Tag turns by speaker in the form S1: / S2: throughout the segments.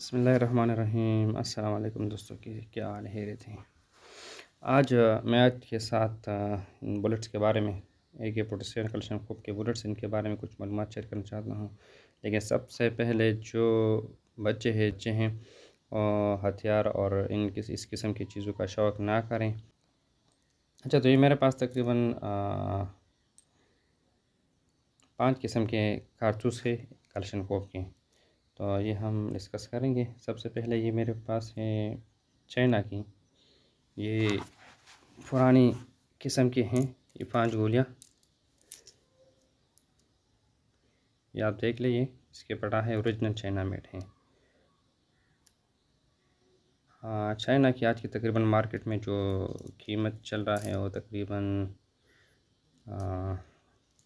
S1: बसमीम् अल्लाम दोस्तों की क्या थे आज मैं आज के साथ बुलेट्स के बारे में ए के पोटेशियम कैल्शियम खूब के बुलेट्स इनके बारे में कुछ मालूम शेयर करना चाहता हूँ लेकिन सबसे पहले जो बच्चे हैं बच्चे हैं हथियार और इन किस इस किस्म की चीज़ों का शौक़ ना करें अच्छा तो ये मेरे पास तकरीबन पाँच किस्म के कारतूस है कैल्शियम कोप के तो ये हम डिस्कस करेंगे सबसे पहले ये मेरे पास है चाइना की ये पुरानी किस्म के हैं ये पांच गोलियाँ ये आप देख लीजिए इसके पटा है ओरिजिनल चाइना मेड है हाँ चाइना की आज की तकरीबन मार्केट में जो कीमत चल रहा है वो तकरीबन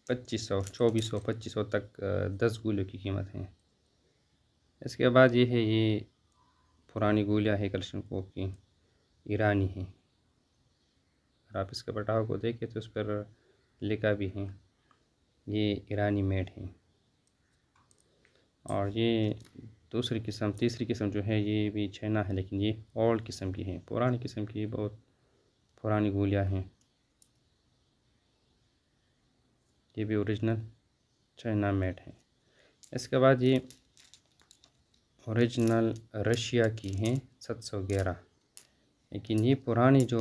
S1: पच्चीस सौ चौबीस सौ पच्चीस सौ तक दस गोलियों की कीमत है इसके बाद ये है ये पुरानी गोलियाँ है कलशन कोप की ईरानी है और आप इसके पटाव को देखें तो उस पर लिखा भी है ये ईरानी मेड है और ये दूसरी किस्म तीसरी किस्म जो है ये भी छैना है लेकिन ये ओल्ड किस्म की है पुरानी किस्म की बहुत पुरानी गोलियाँ हैं ये भी ओरिजिनल चाइना मेड है इसके बाद ये ओरिजिनल रशिया की हैं सत सौ ग्यारह लेकिन ये पुरानी जो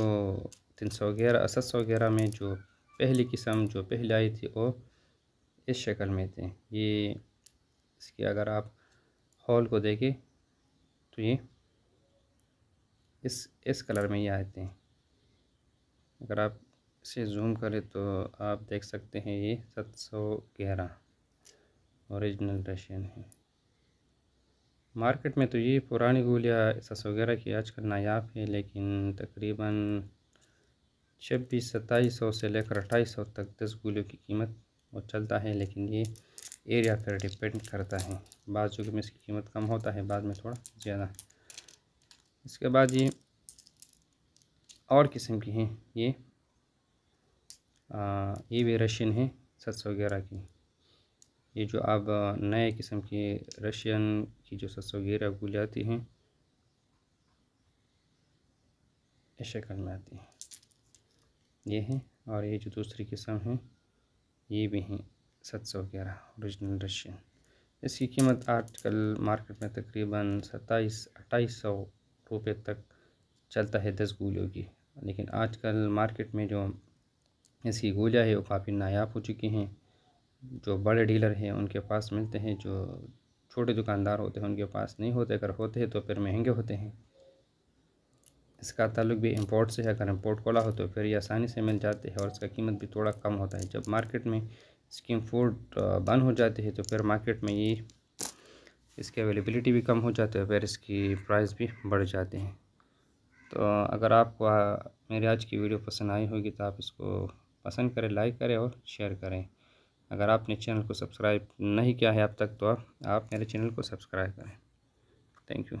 S1: तीन सौ ग्यारह सत सौ ग्यारह में जो पहली किस्म जो पहले आई थी वो इस शक्ल में थे ये इसकी अगर आप हॉल को देखें तो ये इस इस कलर में ये आए थे अगर आप इसे जूम करें तो आप देख सकते हैं ये सात सौ ग्यारह औरिजिनल रशियन है मार्केट में तो ये पुरानी गोलियाँ सस वगैरह की आजकल नायाब है लेकिन तकरीबन छब्बीस सत्ताईस सौ से लेकर अट्ठाईस सौ तक दस गोलियों की कीमत वो चलता है लेकिन ये एरिया पर डिपेंड करता है बाद जगह में इसकी कीमत कम होता है बाद में थोड़ा ज़्यादा इसके बाद ये और किस्म की हैं ये आ, ये भी रशियन है सत्स वगैरह की ये जो अब नए किस्म के रशियन की जो सरसों वगैरह गुले आती हैं इस शक्ल में आती हैं ये हैं और ये जो दूसरी किस्म है ये भी हैं सत सौ ग्यारह औरिजिनल रशियन इसकी कीमत आजकल मार्केट में तकरीबन सत्ताईस अट्ठाईस सौ रुपये तक चलता है दस गोलियों की लेकिन आजकल मार्केट में जो इसकी गोलियाँ है वो काफ़ी नायाब हो चुकी हैं जो बड़े डीलर हैं उनके पास मिलते हैं जो छोटे दुकानदार होते हैं उनके पास नहीं होते अगर होते हैं तो फिर महंगे होते हैं इसका ताल्लुक भी इम्पोर्ट से है अगर इम्पोर्ट खोला हो तो फिर ये आसानी से मिल जाते हैं और इसका कीमत भी थोड़ा कम होता है जब मार्केट में इसकी फूड बंद हो जाती है तो फिर मार्केट में ये इसकी अवेलेबिलिटी भी कम हो जाती है फिर इसकी प्राइस भी बढ़ जाते हैं तो अगर आपको मेरी आज की वीडियो पसंद आई होगी तो आप इसको पसंद करें लाइक करें और शेयर करें अगर आपने चैनल को सब्सक्राइब नहीं किया है अब तक तो आप, आप मेरे चैनल को सब्सक्राइब करें थैंक यू